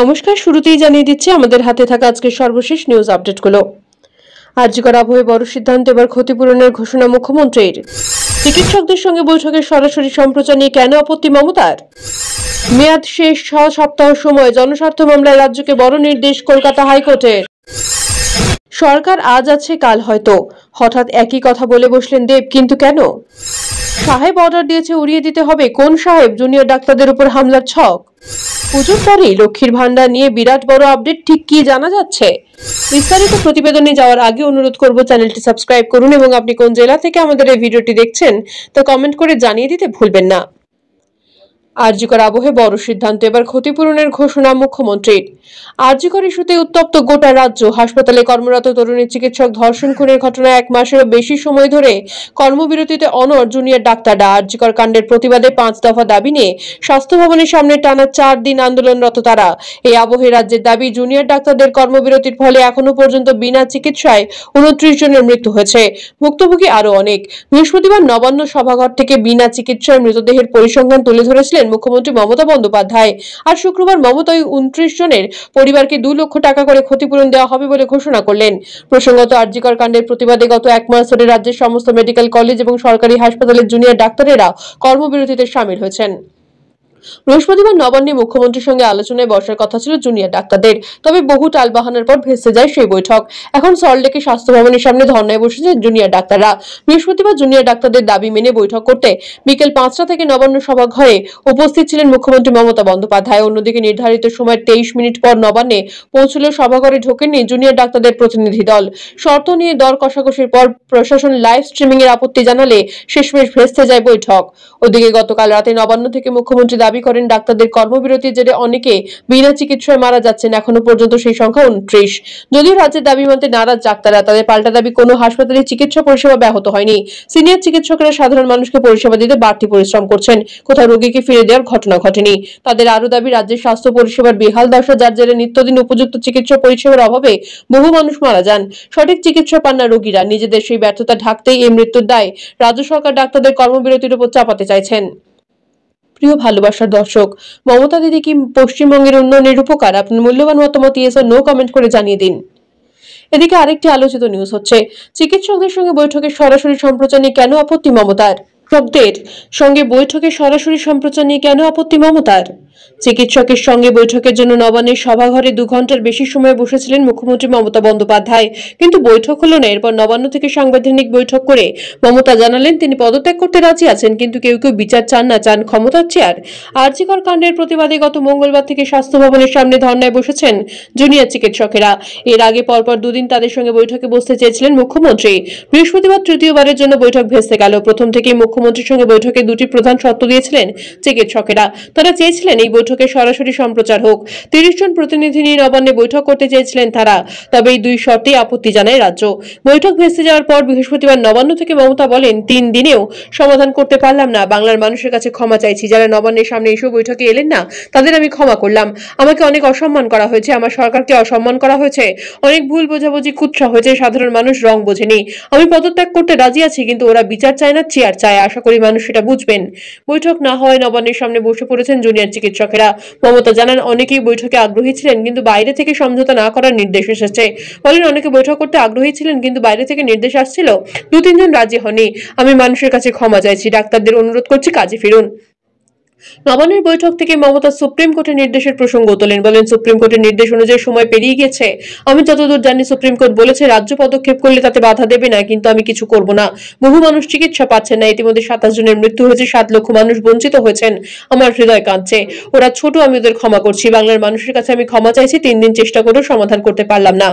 নমস্কার শুরুতেই জানিয়ে দিচ্ছি আমাদের হাতে থাকা আজকের সর্বশেষ নিউজ আপডেটগুলো আর্যিকর আবহে বড় সিদ্ধান্ত এবার ক্ষতিপূরণের ঘোষণা মুখ্যমন্ত্রীর চিকিৎসকদের সঙ্গে বৈঠকের সরাসরি সম্প্রচার নিয়ে কেন আপত্তি মমতার মেয়াদ শেষ ছ সপ্তাহ সময় জনস্বার্থ মামলায় রাজ্যকে বড় নির্দেশ কলকাতা হাইকোর্টের সরকার আজ আছে কাল হয়তো হঠাৎ একই কথা বলে বসলেন দেব কিন্তু কেন সাহেব অর্ডার দিয়েছে উড়িয়ে দিতে হবে কোন সাহেব জুনিয়র ডাক্তারদের উপর হামলার ছক পুজোর পরে লক্ষ্মীর ভান্ডার নিয়ে বিরাট বড় আপডেট ঠিক কি জানা যাচ্ছে বিস্তারিত প্রতিবেদনে যাওয়ার আগে অনুরোধ করব চ্যানেলটি সাবস্ক্রাইব করুন এবং আপনি কোন জেলা থেকে আমাদের এই ভিডিওটি দেখছেন তা কমেন্ট করে জানিয়ে দিতে ভুলবেন না আরজিকর আবহে বড় সিদ্ধান্ত এবার ক্ষতিপূরণের ঘোষণা মুখ্যমন্ত্রীর আরজিকর ইস্যুতে উত্তপ্ত গোটা রাজ্য হাসপাতালে কর্মরত তরুণী চিকিৎসক ধর্ষণ খুনের ঘটনায় এক মাসেরও বেশি সময় ধরে কর্মবিরতিতে অনর জুনিয়র ডাক্তাররা আরজিকর কাণ্ডের প্রতিবাদে পাঁচ দফা দাবি নিয়ে স্বাস্থ্য ভবনের সামনে টানা চার দিন আন্দোলনরত তারা এই আবহে রাজ্যের দাবি জুনিয়র ডাক্তারদের কর্মবিরতির ফলে এখনো পর্যন্ত বিনা চিকিৎসায় উনত্রিশ জনের মৃত্যু হয়েছে ভুক্তভোগী আরও অনেক বৃহস্পতিবার নবান্ন সভাঘর থেকে বিনা চিকিৎসায় মৃতদেহের পরিসংখ্যান তুলে ধরেছিলেন জানালেন মুখ্যমন্ত্রী মমতা বন্দ্যোপাধ্যায় আর শুক্রবার মমতা ওই উনত্রিশ জনের পরিবারকে দু লক্ষ টাকা করে ক্ষতিপূরণ দেওয়া হবে বলে ঘোষণা করলেন প্রসঙ্গত আর্জিকর কাণ্ডের প্রতিবাদে গত এক মাস ধরে রাজ্যের সমস্ত মেডিকেল কলেজ এবং সরকারি হাসপাতালের জুনিয়র ডাক্তারেরা কর্মবিরতিতে সামিল হয়েছেন বৃহস্পতিবার নবান্নে মুখ্যমন্ত্রীর সঙ্গে আলোচনায় বসার কথা ছিল জুনিয়র ডাক্তারদের তবে বহু টালবাহানার পর ভেসে যায় সেই বৈঠক এখন সল্টলেকে স্বাস্থ্য ভবনের সামনে ধর্নায় বসেছে জুনিয়র ডাক্তাররা বৃহস্পতিবার জুনিয়র ডাক্তারদের দাবি মেনে বৈঠক করতে বিকেল পাঁচটা থেকে নবান্ন সভাঘরে উপস্থিত ছিলেন মুখ্যমন্ত্রী মমতা বন্দ্যোপাধ্যায় অন্যদিকে নির্ধারিত সময় তেইশ মিনিট পর নবান্নে পৌঁছলেও সভাঘরে ঢোকেননি জুনিয়র ডাক্তারদের প্রতিনিধি দল শর্ত নিয়ে দর কষাকষির পর প্রশাসন লাইভ স্ট্রিমিং এর আপত্তি জানালে শেষমেশ ভেসতে যায় বৈঠক ওদিকে গতকাল রাতে নবান্ন থেকে মুখ্যমন্ত্রী দাবি দাবি করেন ডাক্তারদের কর্মবিরতির জেরে অনেকে বিনা চিকিৎসায় মারা যাচ্ছেন এখনো পর্যন্ত সেই সংখ্যা উনত্রিশ যদিও রাজ্যের দাবি মানতে নারাজ ডাক্তাররা তাদের পাল্টা দাবি কোনো হাসপাতালে চিকিৎসা পরিষেবা ব্যাহত হয়নি সিনিয়র চিকিৎসকরা সাধারণ মানুষকে পরিষেবা দিতে বাড়তি পরিশ্রম করছেন কোথাও রোগীকে ফিরে দেওয়ার ঘটনা ঘটেনি তাদের আরও দাবি রাজ্যের স্বাস্থ্য পরিষেবার বেহাল দশা যার জেরে নিত্যদিন উপযুক্ত চিকিৎসা পরিষেবার অভাবে বহু মানুষ মারা যান সঠিক চিকিৎসা পান না রোগীরা নিজেদের সেই ব্যর্থতা ঢাকতেই এই মৃত্যুর দায় রাজ্য সরকার ডাক্তারদের কর্মবিরতির উপর চাপাতে চাইছেন প্রিয় ভালোবাসার দর্শক মমতা দিদি কি পশ্চিমবঙ্গের উন্নয়নের উপকার আপনার মূল্যবান মতামত ইয়েস নো কমেন্ট করে জানিয়ে দিন এদিকে আরেকটি আলোচিত নিউজ হচ্ছে চিকিৎসকদের সঙ্গে বৈঠকে সরাসরি সম্প্রচার নিয়ে কেন আপত্তি মমতার চিকিৎসকদের সঙ্গে বৈঠকে সরাসরি সম্প্রচার নিয়ে কেন আপত্তি মমতার চিকিৎসকের সঙ্গে বৈঠকের জন্য নবান্নের সভাঘরে দু ঘন্টার বেশি সময় বসেছিলেন মুখ্যমন্ত্রী মমতা বন্দ্যোপাধ্যায় কিন্তু বৈঠক হল না এরপর নবান্ন থেকে সাংবিধানিক বৈঠক করে মমতা জানালেন তিনি পদত্যাগ করতে রাজি আছেন কিন্তু কেউ কেউ বিচার চান না চান ক্ষমতার চেয়ার আর্জিকর কাণ্ডের প্রতিবাদে গত মঙ্গলবার থেকে স্বাস্থ্য ভবনের সামনে ধর্নায় বসেছেন জুনিয়র চিকিৎসকেরা এর আগে পরপর দুদিন তাদের সঙ্গে বৈঠকে বসতে চেয়েছিলেন মুখ্যমন্ত্রী বৃহস্পতিবার তৃতীয়বারের জন্য বৈঠক ভেসে গেল প্রথম থেকেই মুখ্যমন্ত্রী প্রধানমন্ত্রীর সঙ্গে বৈঠকে দুটি প্রধান শর্ত দিয়েছিলেন চিকিৎসকেরা তারা চেয়েছিলেন এই বৈঠকে সরাসরি সম্প্রচার হোক তিরিশ জন প্রতিনিধি নিয়ে নবান্নে বৈঠক করতে চেয়েছিলেন তারা তবে এই দুই শর্তে আপত্তি জানায় রাজ্য বৈঠক ভেসে যাওয়ার পর বৃহস্পতিবার নবান্ন থেকে মমতা বলেন তিন দিনেও সমাধান করতে পারলাম না বাংলার মানুষের কাছে ক্ষমা চাইছি যারা নবান্নের সামনে এসব বৈঠকে এলেন না তাদের আমি ক্ষমা করলাম আমাকে অনেক অসম্মান করা হয়েছে আমার সরকারকে অসম্মান করা হয়েছে অনেক ভুল বোঝাবুঝি কুৎসা হয়েছে সাধারণ মানুষ রং বোঝেনি আমি পদত্যাগ করতে রাজি আছি কিন্তু ওরা বিচার চায় না চেয়ার চায় আশা করি মানুষ সেটা বুঝবেন বৈঠক না হয় নবান্নের সামনে বসে পড়েছেন জুনিয়র চিকিৎসকেরা মমতা জানান অনেকেই বৈঠকে আগ্রহী ছিলেন কিন্তু বাইরে থেকে সমঝোতা না করার নির্দেশ এসেছে বলেন অনেকে বৈঠক করতে আগ্রহী ছিলেন কিন্তু বাইরে থেকে নির্দেশ আসছিল দু তিনজন রাজি হননি আমি মানুষের কাছে ক্ষমা চাইছি ডাক্তারদের অনুরোধ করছি কাজে ফিরুন নবান্নের বৈঠক থেকে মমতা সুপ্রিম কোর্টের নির্দেশের প্রসঙ্গ তোলেন বলেন সুপ্রিম কোর্টের নির্দেশ অনুযায়ী সময় পেরিয়ে গেছে আমি যতদূর জানি সুপ্রিম কোর্ট বলেছে রাজ্য পদক্ষেপ করলে তাতে বাধা দেবে না কিন্তু আমি কিছু করব না বহু মানুষ চিকিৎসা পাচ্ছেন না ইতিমধ্যে সাতাশ জনের মৃত্যু হয়েছে সাত লক্ষ মানুষ বঞ্চিত হয়েছেন আমার হৃদয় কাঁদছে ওরা ছোট আমি ওদের ক্ষমা করছি বাংলার মানুষের কাছে আমি ক্ষমা চাইছি তিন দিন চেষ্টা করেও সমাধান করতে পারলাম না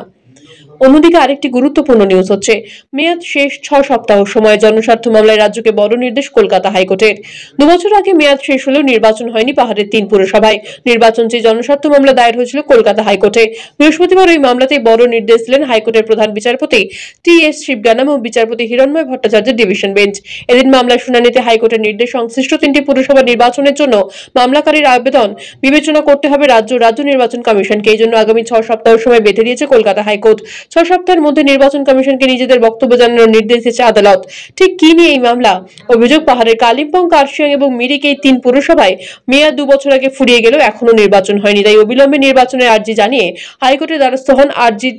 অন্যদিকে আরেকটি গুরুত্বপূর্ণ নিউজ হচ্ছে মেয়াদ শেষ ছ সপ্তাহ সময় জনস্বার্থ মামলায় রাজ্যকে বড় নির্দেশ কলকাতা হাইকোর্টের দুবছর আগে মেয়াদ শেষ হলেও নির্বাচন হয়নি পাহাড়ের তিন পুরসভায় নির্বাচন চেয়ে জনস্বার্থ মামলা দায়ের হয়েছিল কলকাতা হাইকোর্টে বৃহস্পতিবার ওই মামলাতে বড় নির্দেশ দিলেন হাইকোর্টের প্রধান বিচারপতি টি এস শিবগানাম ও বিচারপতি হিরণময় ভট্টাচার্যের ডিভিশন বেঞ্চ এদিন মামলার শুনানিতে হাইকোর্টের নির্দেশ সংশ্লিষ্ট তিনটি পুরসভা নির্বাচনের জন্য মামলাকারীর আবেদন বিবেচনা করতে হবে রাজ্য রাজ্য নির্বাচন কমিশনকে এই জন্য আগামী ছ সপ্তাহ সময় বেঁধে দিয়েছে কলকাতা হাইকোর্ট ছয় সপ্তাহের মধ্যে নির্বাচন কমিশনকে নিজেদের বক্তব্য জানানোর নির্দেশ দিয়েছে আদালত ঠিক কি নিয়ে এই মামলা অভিযোগ পাহাড়ের কালিম্পং কার্শিয়াং এবং মিরিকে এই তিন পুরসভায় মেয়াদ দু বছর আগে ফুরিয়ে গেলেও এখনও নির্বাচন হয়নি তাই অবিলম্বে নির্বাচনের আর্জি জানিয়ে হাইকোর্টের দ্বারস্থ হন আরজি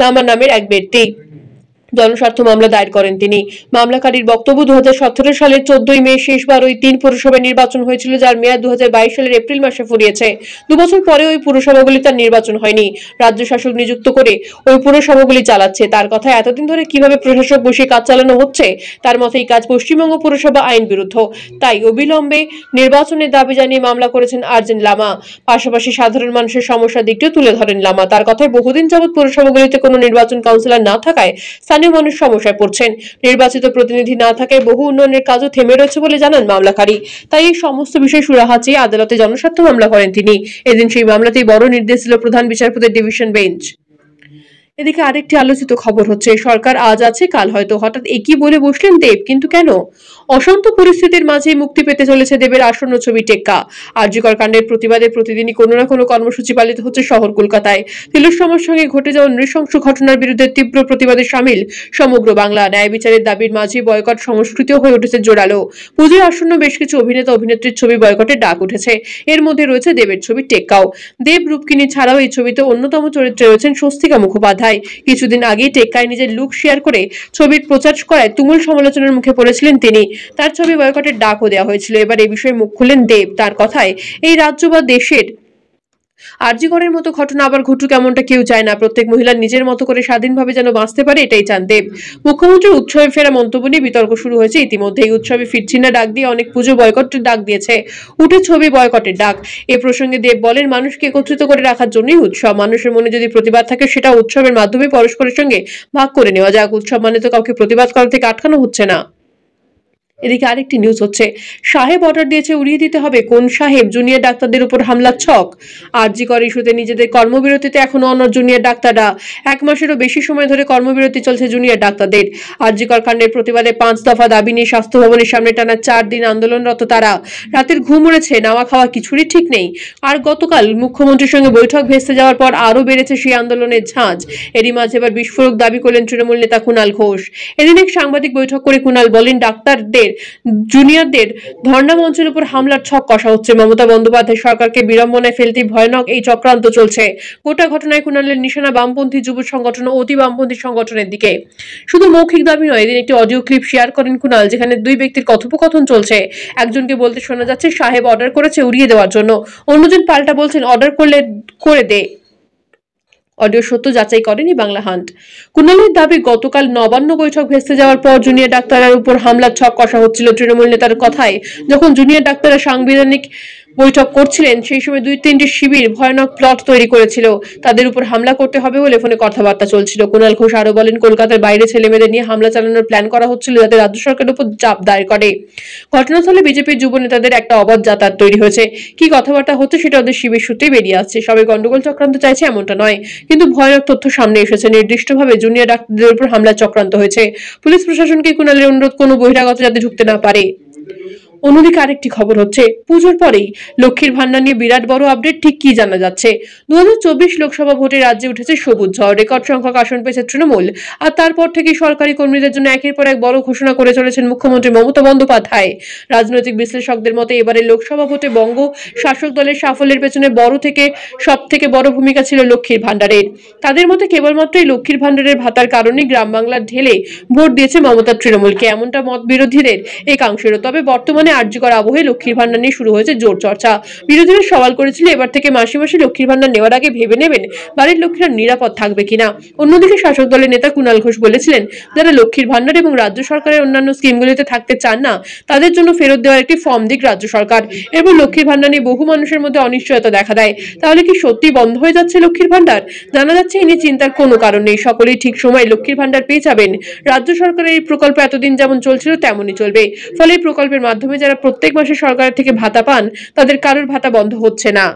লামা নামের এক ব্যক্তি জনস্বার্থ মামলা দায়ের করেন তিনি মামলাকারীর বক্তব্য দু সালের চোদ্দই মে শেষবার ওই তিন পুরসভায় নির্বাচন হয়েছিল যার মেয়াদ দু সালের এপ্রিল মাসে ফুরিয়েছে দুবছর পরে ওই পুরসভাগুলি তার নির্বাচন হয়নি রাজ্য শাসক নিযুক্ত করে ওই পুরসভাগুলি চালাচ্ছে তার কথা এতদিন ধরে কিভাবে প্রশাসক বসে কাজ চালানো হচ্ছে তার মতে এই কাজ পশ্চিমবঙ্গ পুরসভা আইন বিরুদ্ধ তাই অবিলম্বে নির্বাচনের দাবি জানিয়ে মামলা করেছেন আর্জেন লামা পাশাপাশি সাধারণ মানুষের সমস্যা দিকটিও তুলে ধরেন লামা তার কথায় বহুদিন যাবৎ পুরসভাগুলিতে কোনো নির্বাচন কাউন্সিলর না থাকায় স্থানীয় মানুষ সমস্যায় পড়ছেন নির্বাচিত প্রতিনিধি না থাকায় বহু উন্নয়নের কাজও থেমে রয়েছে বলে জানান মামলাকারী তাই এই সমস্ত বিষয় সুরাহা চেয়ে আদালতে জনস্বার্থ মামলা করেন তিনি এদিন সেই মামলাতেই বড় নির্দেশ দিল প্রধান বিচারপতির ডিভিশন বেঞ্চ এদিকে আরেকটি আলোচিত খবর হচ্ছে সরকার আজ আছে কাল হয়তো হঠাৎ একই বলে বসলেন দেব কিন্তু কেন অশান্ত পরিস্থিতির মাঝে মুক্তি পেতে চলেছে দেবের আসন্ন ছবি টেক্কা আর্যকর কাণ্ডের প্রতিবাদে প্রতিদিনই কোনো না কোনো কর্মসূচি পালিত হচ্ছে শহর কলকাতায় তিলোত্তমার সঙ্গে ঘটে যাওয়া নৃশংস ঘটনার বিরুদ্ধে তীব্র প্রতিবাদে সামিল সমগ্র বাংলা ন্যায় বিচারের দাবির মাঝে বয়কট সংস্কৃতিও হয়ে উঠেছে জোরালো পুজোর আসন্ন বেশ কিছু অভিনেতা অভিনেত্রীর ছবি বয়কটের ডাক উঠেছে এর মধ্যে রয়েছে দেবের ছবি টেক্কাও দেব রূপকিনী ছাড়াও এই ছবিতে অন্যতম চরিত্রে রয়েছেন স্বস্তিকা মুখোপাধ্যায় তাই কিছুদিন আগেই টেক্কায় নিজের লুক শেয়ার করে ছবির প্রচার করায় তুমুল সমালোচনার মুখে পড়েছিলেন তিনি তার ছবি বয়কটের ডাকও দেওয়া হয়েছিল এবার এ বিষয়ে মুখ খুললেন দেব তার কথায় এই রাজ্য বা দেশের আরজিগড়ের মতো ঘটনা আবার ঘটুক এমনটা কেউ চায় না প্রত্যেক মহিলা নিজের মতো করে স্বাধীনভাবে যেন বাঁচতে পারে এটাই চান দেব মুখ্যমন্ত্রীর উৎসবে ফেরা মন্তব্য নিয়ে বিতর্ক শুরু হয়েছে ইতিমধ্যেই উৎসবে ফিরছি না ডাক দিয়ে অনেক পুজো বয়কটের ডাক দিয়েছে উঠে ছবি বয়কটের ডাক এ প্রসঙ্গে দেব বলেন মানুষকে একত্রিত করে রাখার জন্যই উৎসব মানুষের মনে যদি প্রতিবাদ থাকে সেটা উৎসবের মাধ্যমে পরস্পরের সঙ্গে ভাগ করে নেওয়া যাক উৎসব মানে তো কাউকে প্রতিবাদ করা থেকে আটকানো হচ্ছে না এদিকে আরেকটি নিউজ হচ্ছে সাহেব অর্ডার দিয়েছে উড়িয়ে দিতে হবে কোন সাহেব জুনিয়র ডাক্তারদের উপর হামলার ছক আরজিকর ইস্যুতে নিজেদের কর্মবিরতিতে এখনও অন্য জুনিয়র ডাক্তাররা এক মাসেরও বেশি সময় ধরে কর্মবিরতি চলছে জুনিয়র ডাক্তারদের আরজিকর কাণ্ডের প্রতিবাদে পাঁচ দফা দাবি নিয়ে স্বাস্থ্য ভবনের সামনে টানা চার দিন আন্দোলনরত তারা রাতের ঘুম উড়েছে নাওয়া খাওয়া কিছুরই ঠিক নেই আর গতকাল মুখ্যমন্ত্রীর সঙ্গে বৈঠক ভেস্তে যাওয়ার পর আরও বেড়েছে সেই আন্দোলনের ঝাঁজ এরই মাঝে এবার বিস্ফোরক দাবি করলেন তৃণমূল নেতা কুণাল ঘোষ এদিন এক সাংবাদিক বৈঠক করে কুণাল বলেন ডাক্তারদের জুনিয়রদের ধর্ণা মঞ্চের উপর হামলার ছক কষা হচ্ছে মমতা বন্দ্যোপাধ্যায় সরকারকে বিড়ম্বনায় ফেলতে ভয়ানক এই চক্রান্ত চলছে গোটা ঘটনায় কুণালের নিশানা বামপন্থী যুব সংগঠন ও অতি বামপন্থী সংগঠনের দিকে শুধু মৌখিক দাবি নয় এদিন একটি অডিও ক্লিপ শেয়ার করেন কুণাল যেখানে দুই ব্যক্তির কথোপকথন চলছে একজনকে বলতে শোনা যাচ্ছে সাহেব অর্ডার করেছে উড়িয়ে দেওয়ার জন্য অন্যজন পাল্টা বলছেন অর্ডার করলে করে দে অডিও সত্য যাচাই করেনি বাংলা হান্ট কুণালের দাবি গতকাল নবান্ন বৈঠক ভেস্তে যাওয়ার পর জুনিয়র ডাক্তারের উপর হামলার ছক কষা হচ্ছিল তৃণমূল নেতার কথায় যখন জুনিয়র ডাক্তাররা সাংবিধানিক বৈঠক করছিলেন সেই সময় দুই তিনটি শিবির ভয়ানক প্লট তৈরি করেছিল তাদের উপর হামলা করতে হবে বলে ফোনে কথাবার্তা চলছিল কুণাল ঘোষ আরও বলেন কলকাতার বাইরে ছেলেমেয়েদের নিয়ে হামলা চালানোর প্ল্যান করা হচ্ছিল যাতে রাজ্য সরকারের উপর চাপ দায়ের করে ঘটনাস্থলে বিজেপির যুব নেতাদের একটা অবাধ যাতায়াত তৈরি হয়েছে কি কথাবার্তা হচ্ছে সেটা ওদের শিবির সূত্রে বেরিয়ে আসছে সবে গন্ডগোল চক্রান্ত চাইছে এমনটা নয় কিন্তু ভয়ানক তথ্য সামনে এসেছে নির্দিষ্টভাবে জুনিয়র ডাক্তারদের উপর হামলা চক্রান্ত হয়েছে পুলিশ প্রশাসনকে কুণালের অনুরোধ কোনো বহিরাগত যাতে ঢুকতে না পারে অন্যদিকে আরেকটি খবর হচ্ছে পুজোর পরেই লক্ষ্মীর ভান্ডার নিয়ে বিরাট বড় আপডেট ঠিক কি জানা যাচ্ছে দু লোকসভা ভোটে রাজ্যে উঠেছে সবুজ ঝড় রেকর্ড সংখ্যক আসন পেয়েছে তৃণমূল আর তারপর থেকে সরকারি কর্মীদের জন্য একের পর এক বড় ঘোষণা করে চলেছেন মুখ্যমন্ত্রী মমতা বন্দ্যোপাধ্যায় রাজনৈতিক বিশ্লেষকদের মতে এবারে লোকসভা ভোটে বঙ্গ শাসক দলের সাফল্যের পেছনে বড় থেকে সব থেকে বড় ভূমিকা ছিল লক্ষ্মীর ভান্ডারের তাদের মতে কেবলমাত্র এই লক্ষ্মীর ভান্ডারের ভাতার কারণে গ্রাম বাংলার ঢেলে ভোট দিয়েছে মমতা তৃণমূলকে এমনটা মত বিরোধীদের একাংশেরও তবে বর্তমানে নিয়ে আর্য করা আবহে লক্ষ্মীর ভান্ডার নিয়ে শুরু হয়েছে জোর চর্চা বিরোধীরা সওয়াল করেছিল এবার থেকে মাসে মাসে লক্ষ্মীর ভান্ডার নেওয়ার আগে ভেবে নেবেন বাড়ির লক্ষ্মীরা নিরাপদ থাকবে কিনা অন্যদিকে শাসক দলের নেতা কুণাল ঘোষ বলেছিলেন যারা লক্ষ্মীর ভান্ডার এবং রাজ্য সরকারের অন্যান্য স্কিমগুলিতে থাকতে চান না তাদের জন্য ফেরত দেওয়ার একটি ফর্ম দিক রাজ্য সরকার এরপর লক্ষ্মীর ভান্ডার নিয়ে বহু মানুষের মধ্যে অনিশ্চয়তা দেখা দেয় তাহলে কি সত্যি বন্ধ হয়ে যাচ্ছে লক্ষ্মীর ভান্ডার জানা যাচ্ছে এ নিয়ে চিন্তার কোনো কারণ নেই সকলেই ঠিক সময় লক্ষ্মীর ভান্ডার পেয়ে যাবেন রাজ্য সরকারের এই প্রকল্প এতদিন যেমন চলছিল তেমনই চলবে ফলে প্রকল্পের মাধ্যমে যারা প্রত্যেক মাসে সরকার থেকে ভাতা পান তাদের কারোর ভাতা বন্ধ হচ্ছে না